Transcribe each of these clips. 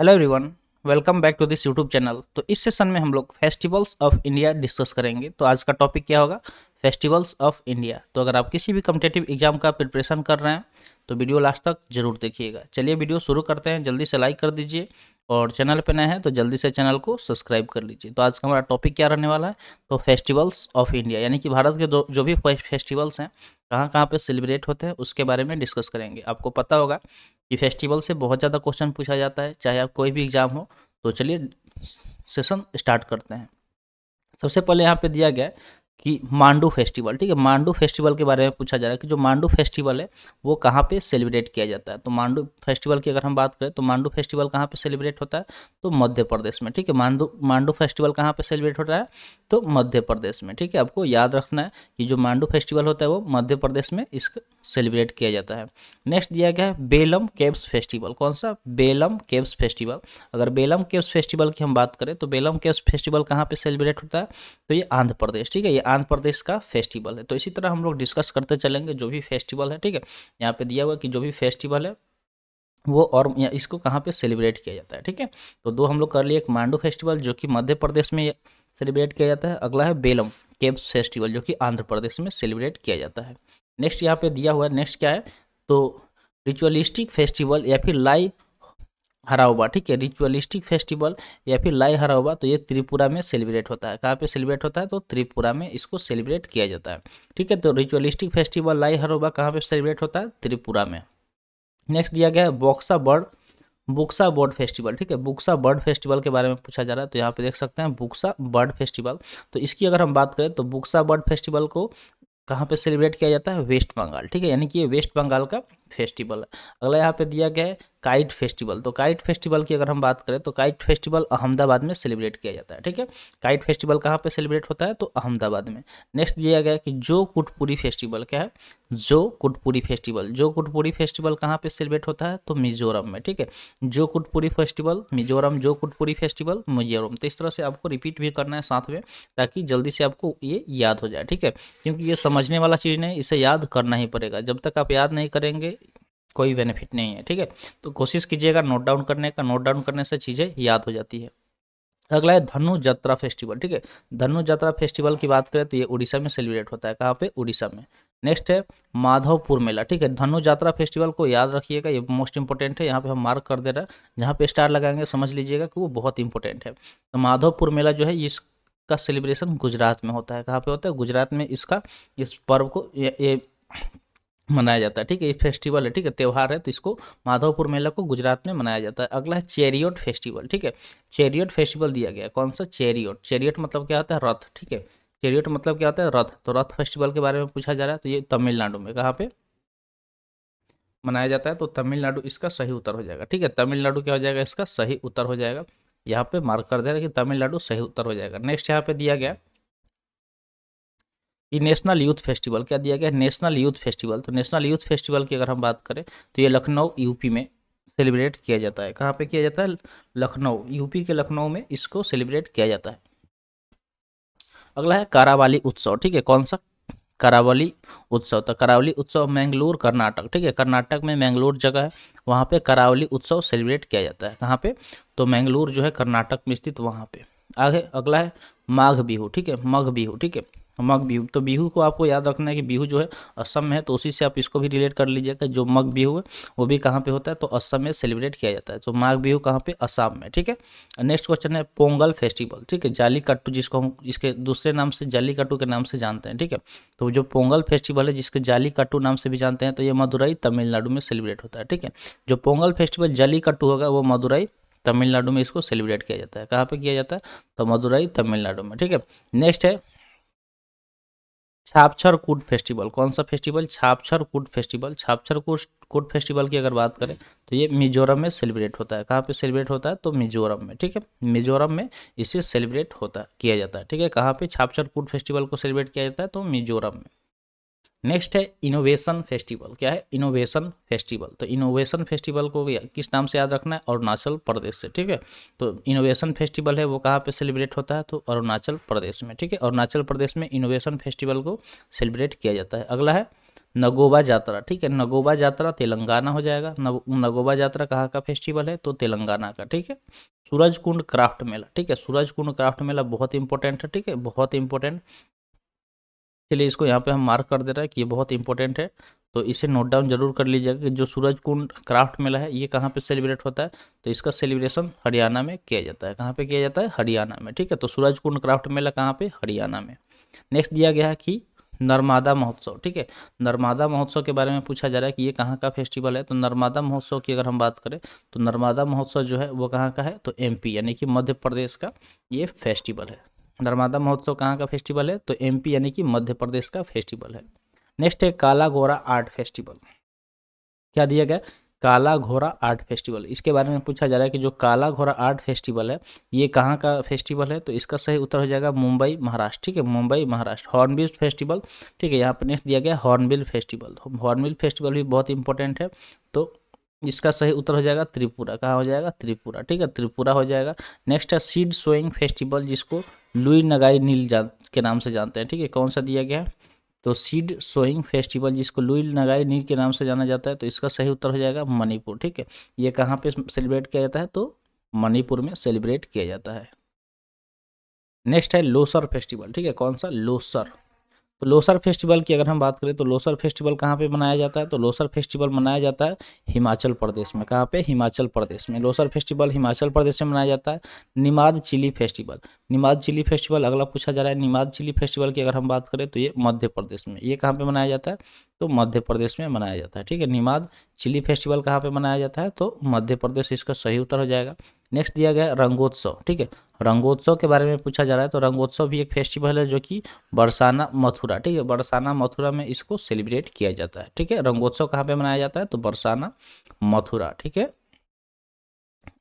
hello everyone welcome back to this YouTube channel तो इस session में हम लोग फेस्टिवल्स ऑफ इंडिया डिस्कस करेंगे तो आज का टॉपिक क्या होगा फेस्टिवल्स ऑफ इंडिया तो अगर आप किसी भी कम्पिटेटिव एग्जाम का प्रिपरेशन कर रहे हैं तो वीडियो लास्ट तक जरूर देखिएगा चलिए वीडियो शुरू करते हैं जल्दी से लाइक कर दीजिए और चैनल पे नए हैं तो जल्दी से चैनल को सब्सक्राइब कर लीजिए तो आज का हमारा टॉपिक क्या रहने वाला है तो फेस्टिवल्स ऑफ इंडिया यानी कि भारत के जो जो भी फेस्टिवल्स हैं कहाँ कहाँ पे सेलिब्रेट होते हैं उसके बारे में डिस्कस करेंगे आपको पता होगा कि फेस्टिवल से बहुत ज़्यादा क्वेश्चन पूछा जाता है चाहे आप कोई भी एग्ज़ाम हो तो चलिए सेशन स्टार्ट करते हैं सबसे पहले यहाँ पे दिया गया कि मांडू फेस्टिवल ठीक है मांडू फेस्टिवल के बारे में पूछा जा रहा है कि जो मांडू फेस्टिवल है वो कहाँ पे सेलिब्रेट किया जाता है तो मांडू फेस्टिवल की अगर हम बात करें तो मांडू फेस्टिवल कहाँ पे सेलिब्रेट होता है तो मध्य प्रदेश में ठीक है मांडू मांडू फेस्टिवल कहाँ पे सेलिब्रेट होता है तो मध्य प्रदेश में ठीक है आपको याद रखना है कि जो मांडू फेस्टिवल होता है वो मध्य प्रदेश में इस सेलिब्रेट किया जाता है नेक्स्ट दिया गया है बेलम केव्स फेस्टिवल कौन सा बेलम केव्स फेस्टिवल अगर बेलम केव्स फेस्टिवल की हम बात करें तो बेलम केव्स फेस्टिवल कहाँ पे सेलिब्रेट होता है तो ये आंध्र प्रदेश ठीक है ये आंध्र प्रदेश का फेस्टिवल है तो इसी तरह हम लोग डिस्कस करते चलेंगे जो भी फेस्टिवल है ठीक है यहाँ पे दिया हुआ कि जो भी फेस्टिवल है वो और इसको कहाँ पे सेलिब्रेट किया जाता है ठीक है तो दो हम लोग कर लिए एक मांडू फेस्टिवल जो कि मध्य प्रदेश में सेलिब्रेट किया जाता है अगला है बेलम केब्स फेस्टिवल जो कि आंध्र प्रदेश में सेलिब्रेट किया जाता है नेक्स्ट यहाँ पे दिया हुआ है नेक्स्ट क्या है तो रिचुअलिस्टिक फेस्टिवल या फिर लाइव हराओबा ठीक है रिचुअलिस्टिक फेस्टिवल या फिर लाई हराओबा तो ये त्रिपुरा में सेलिब्रेट होता है कहाँ पे सेलिब्रेट होता है तो त्रिपुरा में इसको सेलिब्रेट किया जाता है ठीक है तो रिचुअलिस्टिक फेस्टिवल लाई हराओबा कहाँ पे सेलिब्रेट होता है त्रिपुरा में नेक्स्ट दिया गया है Buxa bird Buxa bird festival ठीक है बुक्सा बर्ड फेस्टिवल के बारे में पूछा जा रहा है तो यहाँ पे देख सकते हैं बुक्सा बर्ड फेस्टिवल तो इसकी अगर हम बात करें तो बुक्सा बर्ड फेस्टिवल को कहाँ पे सेलिब्रेट किया जाता है वेस्ट बंगाल ठीक है यानी कि ये वेस्ट बंगाल का फेस्टिवल अगला यहाँ पे दिया गया है काइट फेस्टिवल तो काइट फेस्टिवल की अगर हम बात करें तो काइट फेस्टिवल अहमदाबाद में सेलिब्रेट किया जाता है ठीक है काइट फेस्टिवल कहाँ पे सेलिब्रेट होता है तो अहमदाबाद में नेक्स्ट दिया गया कि जो कुटपुरी फेस्टिवल क्या है जो कुटपुरी फेस्टिवल जो कुटपुरी फेस्टिवल कहाँ पर सेलिब्रेट होता है तो मिजोरम में ठीक है जो कुटपुरी फेस्टिवल मिजोरम जो कुटपुरी फेस्टिवल मिजोरम तो इस तरह से आपको रिपीट भी करना है साथ में ताकि जल्दी से आपको ये याद हो जाए ठीक है क्योंकि ये समझने वाला चीज़ नहीं इसे याद करना ही पड़ेगा जब तक आप याद नहीं करेंगे कोई बेनिफिट नहीं है ठीक है तो कोशिश कीजिएगा नोट डाउन करने का नोट डाउन करने से चीज़ें याद हो जाती है अगला है धनु यात्रा फेस्टिवल ठीक है धनु यात्रा फेस्टिवल की बात करें तो ये उड़ीसा में सेलिब्रेट होता है कहाँ पे उड़ीसा में नेक्स्ट है माधवपुर मेला ठीक है धनु जात्रा फेस्टिवल को याद रखिएगा ये मोस्ट इंपॉर्टेंट है यहाँ पे हम मार्क कर दे रहे हैं जहाँ पे स्टार लगाएंगे समझ लीजिएगा कि वो बहुत इंपॉर्टेंट है तो माधवपुर मेला जो है इसका सेलिब्रेशन गुजरात में होता है कहाँ पे होता है गुजरात में इसका इस पर्व को ये, ये मनाया जाता है ठीक है ये फेस्टिवल है ठीक है त्यौहार है तो इसको माधवपुर मेला को गुजरात में मनाया जाता है अगला है चेरियट फेस्टिवल ठीक है चेरियट फेस्टिवल दिया गया कौन सा चेरियट चेरियट मतलब क्या होता है रथ ठीक है चेरियट मतलब क्या होता है रथ तो रथ फेस्टिवल के बारे में पूछा जा रहा है तो ये तमिलनाडु में कहाँ पे मनाया जाता है तो तमिलनाडु इसका सही उत्तर हो जाएगा ठीक है तमिलनाडु क्या हो जाएगा इसका सही उत्तर हो जाएगा यहाँ पे मार्क कर दे रहा है कि तमिलनाडु सही उत्तर हो जाएगा नेक्स्ट यहाँ पे दिया गया कि नेशनल यूथ फेस्टिवल क्या दिया गया नेशनल यूथ फेस्टिवल तो नेशनल यूथ फेस्टिवल की अगर हम बात करें तो ये लखनऊ यूपी में सेलिब्रेट किया जाता है कहाँ पे किया जाता है लखनऊ यूपी के लखनऊ में इसको सेलिब्रेट किया जाता है अगला है कारावाली उत्सव ठीक है कौन सा करावली उत्सव तो करावली उत्सव मैंगलोर कर्नाटक ठीक है कर्नाटक में मैंगलोर जगह है वहाँ पे करावली उत्सव सेलिब्रेट किया जाता है कहाँ पे तो मैंगलोर जो है कर्नाटक में स्थित वहाँ पे आगे अगला है माघ बिहू ठीक है मघ बिहू ठीक है मग बिहू तो बिहू को आपको याद रखना है कि बिहू जो है असम में है तो उसी से आप इसको भी रिलेट कर लीजिएगा जो मग बिहू है वो भी कहाँ पे होता है तो असम में सेलिब्रेट किया जाता है तो माघ बिहू कहाँ पे असम में ठीक है नेक्स्ट क्वेश्चन है पोंगल फेस्टिवल ठीक है जाली कट्टू जिसको हम इसके दूसरे नाम से जाली कट्टू के नाम से जानते हैं ठीक है तो जो पोंगल फेस्टिवल है जिसके जाली कट्टू नाम से भी जानते हैं तो ये मदुरई तमिलनाडु में सेलिब्रेट होता है ठीक है जो पोंगल फेस्टिवल जाली कट्टू होगा वो मदुरई तमिलनाडु में इसको सेलिब्रेट किया जाता है कहाँ पे किया जाता है तो मदुरई तमिलनाडु में ठीक है नेक्स्ट है छापछर कूट फेस्टिवल कौन सा फेस्टिवल छापछर कूट फेस्टिवल छापछर कूट फेस्टिवल की अगर बात करें तो ये मिजोरम में सेलिब्रेट होता है कहाँ पे सेलिब्रेट होता है तो मिजोरम में ठीक है मिजोरम में इसे सेलिब्रेट होता किया जाता है ठीक है कहाँ पे छापछर कूट फेस्टिवल को सेलिब्रेट किया जाता है तो मिजोरम में नेक्स्ट है इनोवेशन फेस्टिवल क्या है इनोवेशन फेस्टिवल तो इनोवेशन फेस्टिवल को किस नाम से याद रखना है अरुणाचल प्रदेश से ठीक है तो इनोवेशन फेस्टिवल है वो कहाँ पे सेलिब्रेट होता है तो अरुणाचल प्रदेश में ठीक है अरुणाचल प्रदेश में इनोवेशन फेस्टिवल को सेलिब्रेट किया जाता है अगला है नगोबा यात्रा ठीक है नगोबा यात्रा तेलंगाना हो जाएगा नगोबा यात्रा कहाँ का फेस्टिवल है तो तेलंगाना का ठीक है सूरज कुंड क्राफ्ट मेला ठीक है सूरज कुंड क्राफ्ट मेला बहुत इंपॉर्टेंट है ठीक है बहुत इंपॉर्टेंट चलिए इसको यहाँ पे हम मार्क कर दे रहे हैं कि ये बहुत इंपॉर्टेंट है तो इसे नोट डाउन जरूर कर लीजिएगा कि जो सूरज कुंड क्राफ्ट मेला है ये कहाँ पे सेलिब्रेट होता है तो इसका सेलिब्रेशन हरियाणा में किया जाता है कहाँ पे किया जाता है हरियाणा में ठीक है तो सूरज कुंड क्राफ्ट मेला कहाँ पे हरियाणा में नेक्स्ट दिया गया है कि नर्मदा महोत्सव ठीक है नर्मदा महोत्सव के बारे में पूछा जा रहा है कि ये कहाँ का फेस्टिवल है तो नर्मदा महोत्सव की अगर हम बात करें तो नर्मदा महोत्सव जो है वो कहाँ का है तो एम यानी कि मध्य प्रदेश का ये फेस्टिवल है नर्मदा महोत्सव कहाँ का फेस्टिवल है तो एमपी यानी कि मध्य प्रदेश का फेस्टिवल है नेक्स्ट है काला घोरा आर्ट फेस्टिवल क्या दिया गया काला घोरा आर्ट फेस्टिवल इसके बारे में पूछा जा रहा है कि जो काला घोड़ा आर्ट फेस्टिवल है ये कहाँ का फेस्टिवल है तो इसका सही उत्तर हो जाएगा मुंबई महाराष्ट्र ठीक है मुंबई महाराष्ट्र हॉर्नबिल फेस्टिवल ठीक है यहाँ पर नेक्स्ट दिया गया हॉर्नबिल फेस्टिवल तो हॉर्नबिल फेस्टिवल भी बहुत इंपॉर्टेंट है तो इसका सही उत्तर हो जाएगा त्रिपुरा कहाँ हो जाएगा त्रिपुरा ठीक है त्रिपुरा हो जाएगा नेक्स्ट है सीड सोइंग फेस्टिवल जिसको लुई नगाई नील के नाम से जानते हैं ठीक है कौन सा दिया गया है तो सीड सोइंग फेस्टिवल जिसको लुई नगाई नील के नाम से जाना जाता है तो इसका सही उत्तर हो जाएगा मणिपुर ठीक है ये कहाँ पर सेलिब्रेट किया जाता है तो मणिपुर में सेलिब्रेट किया जाता है नेक्स्ट है लोसर फेस्टिवल ठीक है कौन सा लोसर तो लोसर फेस्टिवल की अगर हम बात करें तो लोसर फेस्टिवल कहाँ पे मनाया जाता है तो लोसर फेस्टिवल मनाया जाता है हिमाचल प्रदेश में कहाँ पे हिमाचल प्रदेश में लोसर फेस्टिवल हिमाचल प्रदेश में मनाया जाता है Nimad chilli festival Nimad chilli festival अगला पूछा जा रहा है निमाद चिली फेस्टिवल की अगर हम बात करें तो ये मध्य प्रदेश में ये कहाँ पर मनाया जाता है तो मध्य प्रदेश में मनाया जाता है ठीक है निमाद चिली फेस्टिवल कहाँ पर मनाया जाता है तो मध्य प्रदेश इसका सही उत्तर हो जाएगा नेक्स्ट दिया गया रंगोत्सव ठीक है रंगोत्सव के बारे में पूछा जा रहा है तो रंगोत्सव भी एक फेस्टिवल है जो कि बरसाना मथुरा ठीक है बरसाना मथुरा में इसको सेलिब्रेट किया जाता है ठीक है रंगोत्सव कहाँ पे मनाया जाता है तो बरसाना मथुरा ठीक है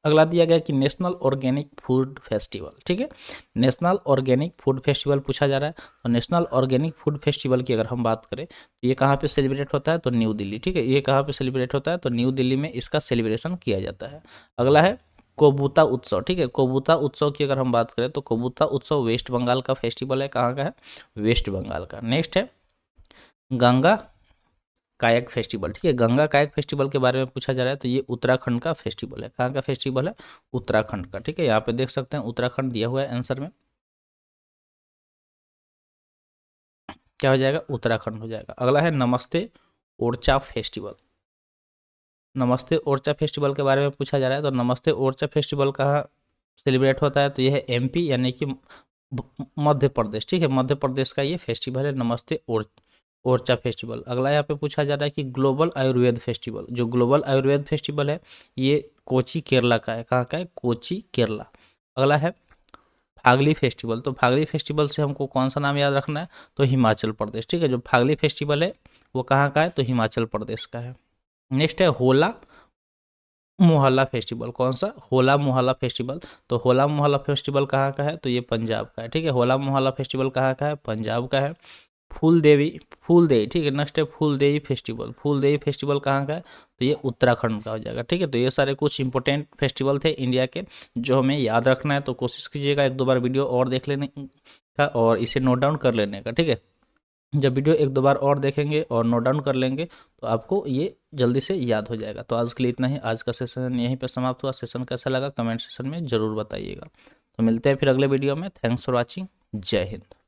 अगला दिया गया कि नेशनल ऑर्गेनिक फूड फेस्टिवल ठीक है नेशनल ऑर्गेनिक फूड फेस्टिवल पूछा जा रहा है तो नेशनल ऑर्गेनिक फूड फेस्टिवल की अगर हम बात करें तो ये कहाँ पे सेलिब्रेट होता है तो न्यू दिल्ली ठीक है ये कहाँ पे सेलिब्रेट होता है तो न्यू दिल्ली में इसका सेलिब्रेशन किया जाता है अगला है कोबूता उत्सव ठीक है कोबूता उत्सव की अगर हम बात करें तो कोबूता उत्सव वेस्ट बंगाल का फेस्टिवल है कहाँ का है वेस्ट बंगाल का नेक्स्ट है गंगा कायक फेस्टिवल ठीक है गंगा कायक फेस्टिवल के बारे में पूछा जा रहा है तो ये उत्तराखंड का फेस्टिवल है कहाँ का फेस्टिवल है उत्तराखंड का ठीक है यहाँ पे देख सकते हैं उत्तराखंड दिया हुआ है आंसर में क्या हो जाएगा उत्तराखंड हो जाएगा अगला है नमस्ते ओरचा फेस्टिवल नमस्ते ओरचा फेस्टिवल के बारे में पूछा जा रहा है तो नमस्ते ओरचा फेस्टिवल कहाँ सेलिब्रेट होता है तो यह है पी यानी कि मध्य प्रदेश ठीक है मध्य प्रदेश का ये फेस्टिवल है नमस्ते ओर ओरचा फेस्टिवल अगला यहाँ पे पूछा जा रहा है कि ग्लोबल आयुर्वेद फेस्टिवल जो ग्लोबल आयुर्वेद फेस्टिवल है ये कोची केरला का है कहाँ का है कोची केरला अगला है फागली फेस्टिवल तो फागली फेस्टिवल से हमको कौन सा नाम याद रखना है तो हिमाचल प्रदेश ठीक है जो फागली फेस्टिवल है वो कहाँ का है तो हिमाचल प्रदेश का है नेक्स्ट है होला मोहल्ला फेस्टिवल कौन सा होला मोहल्ला फेस्टिवल तो होला मोहल्ला फेस्टिवल कहाँ का है तो ये पंजाब का है ठीक है होला मोहल्ला फेस्टिवल कहाँ का है पंजाब का है फूल देवी फूल देवी ठीक है नेक्स्ट है फूल देवी फेस्टिवल फूल देवी फेस्टिवल कहाँ का है तो ये उत्तराखंड का हो जाएगा ठीक है तो ये सारे कुछ इंपॉर्टेंट फेस्टिवल थे इंडिया के जो हमें याद रखना है तो कोशिश कीजिएगा एक दो बार वीडियो और देख लेने का और इसे नोट डाउन कर लेने का ठीक है जब वीडियो एक दो बार और देखेंगे और नोट डाउन कर लेंगे तो आपको ये जल्दी से याद हो जाएगा तो आज के लिए इतना ही आज का सेशन यहीं पर समाप्त हुआ सेशन कैसा लगा कमेंट सेशन में ज़रूर बताइएगा तो मिलते हैं फिर अगले वीडियो में थैंक्स फॉर वॉचिंग जय हिंद